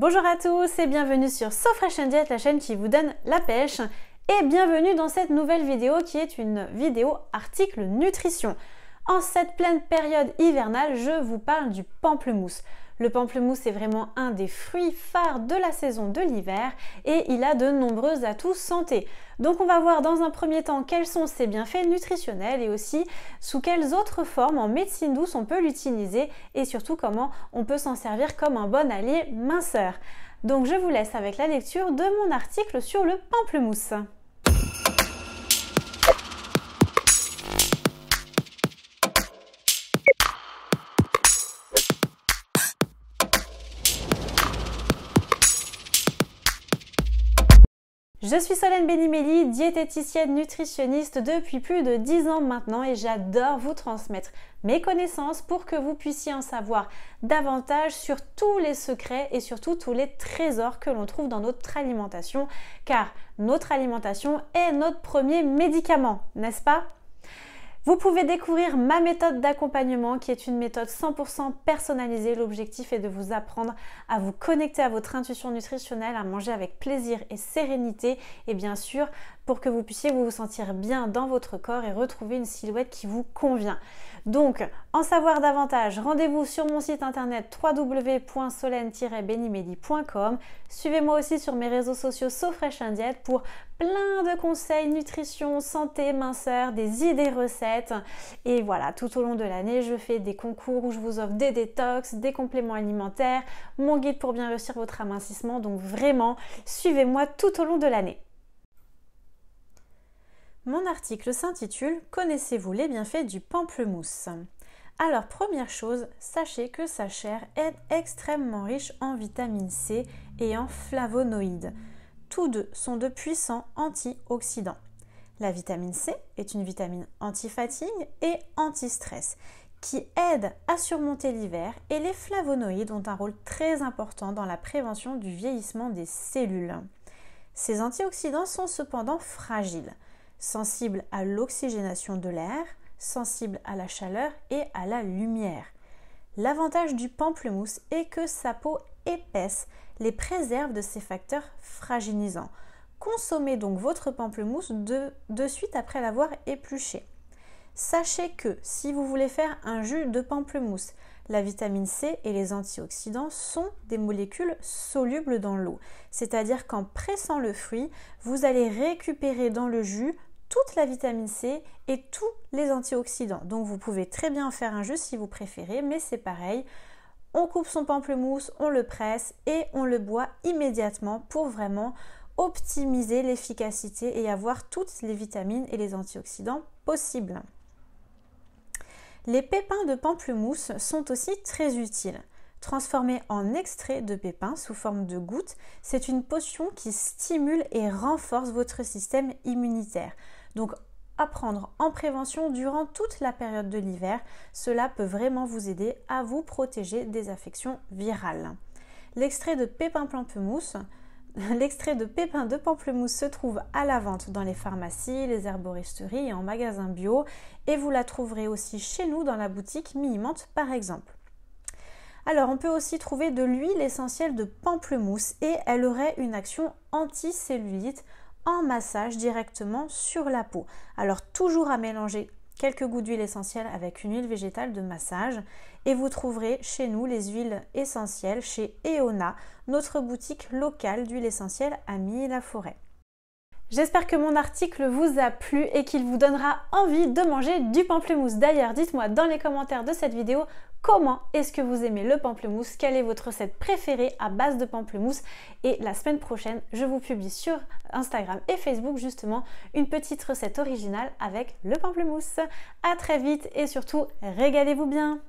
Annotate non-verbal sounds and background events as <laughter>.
Bonjour à tous et bienvenue sur So Fresh Diet, la chaîne qui vous donne la pêche. Et bienvenue dans cette nouvelle vidéo qui est une vidéo article nutrition. En cette pleine période hivernale, je vous parle du pamplemousse. Le pamplemousse est vraiment un des fruits phares de la saison de l'hiver et il a de nombreux atouts santé. Donc on va voir dans un premier temps quels sont ses bienfaits nutritionnels et aussi sous quelles autres formes en médecine douce on peut l'utiliser et surtout comment on peut s'en servir comme un bon allié minceur. Donc je vous laisse avec la lecture de mon article sur le pamplemousse. Je suis Solène Benimeli, diététicienne nutritionniste depuis plus de 10 ans maintenant et j'adore vous transmettre mes connaissances pour que vous puissiez en savoir davantage sur tous les secrets et surtout tous les trésors que l'on trouve dans notre alimentation car notre alimentation est notre premier médicament, n'est-ce pas vous pouvez découvrir ma méthode d'accompagnement qui est une méthode 100% personnalisée. L'objectif est de vous apprendre à vous connecter à votre intuition nutritionnelle, à manger avec plaisir et sérénité et bien sûr pour que vous puissiez vous sentir bien dans votre corps et retrouver une silhouette qui vous convient. Donc, en savoir davantage, rendez-vous sur mon site internet wwwsolen benimedicom Suivez-moi aussi sur mes réseaux sociaux SoFresh Indiette pour plein de conseils nutrition, santé, minceur, des idées recettes. Et voilà, tout au long de l'année, je fais des concours où je vous offre des détox, des compléments alimentaires, mon guide pour bien réussir votre amincissement. Donc vraiment, suivez-moi tout au long de l'année. Mon article s'intitule Connaissez-vous les bienfaits du pamplemousse Alors première chose, sachez que sa chair est extrêmement riche en vitamine C et en flavonoïdes. Tous deux sont de puissants antioxydants. La vitamine C est une vitamine anti-fatigue et anti-stress qui aide à surmonter l'hiver et les flavonoïdes ont un rôle très important dans la prévention du vieillissement des cellules. Ces antioxydants sont cependant fragiles sensible à l'oxygénation de l'air, sensible à la chaleur et à la lumière. L'avantage du pamplemousse est que sa peau épaisse les préserve de ces facteurs fragilisants. Consommez donc votre pamplemousse de, de suite après l'avoir épluché. Sachez que si vous voulez faire un jus de pamplemousse, la vitamine C et les antioxydants sont des molécules solubles dans l'eau. C'est-à-dire qu'en pressant le fruit, vous allez récupérer dans le jus toute la vitamine C et tous les antioxydants. Donc vous pouvez très bien faire un jus si vous préférez, mais c'est pareil. On coupe son pamplemousse, on le presse et on le boit immédiatement pour vraiment optimiser l'efficacité et avoir toutes les vitamines et les antioxydants possibles. Les pépins de pamplemousse sont aussi très utiles. Transformés en extrait de pépins sous forme de gouttes, c'est une potion qui stimule et renforce votre système immunitaire. Donc à prendre en prévention durant toute la période de l'hiver, cela peut vraiment vous aider à vous protéger des affections virales. L'extrait de pépins pamplemousse <laughs> L'extrait de pépins de pamplemousse se trouve à la vente dans les pharmacies, les herboristeries et en magasins bio et vous la trouverez aussi chez nous dans la boutique Minimante par exemple. Alors on peut aussi trouver de l'huile essentielle de pamplemousse et elle aurait une action anticellulite en massage directement sur la peau. Alors toujours à mélanger quelques gouttes d'huile essentielle avec une huile végétale de massage et vous trouverez chez nous les huiles essentielles chez Eona, notre boutique locale d'huile essentielle à et la forêt J'espère que mon article vous a plu et qu'il vous donnera envie de manger du pamplemousse. D'ailleurs, dites-moi dans les commentaires de cette vidéo comment est-ce que vous aimez le pamplemousse, quelle est votre recette préférée à base de pamplemousse. Et la semaine prochaine, je vous publie sur Instagram et Facebook justement une petite recette originale avec le pamplemousse. A très vite et surtout, régalez-vous bien.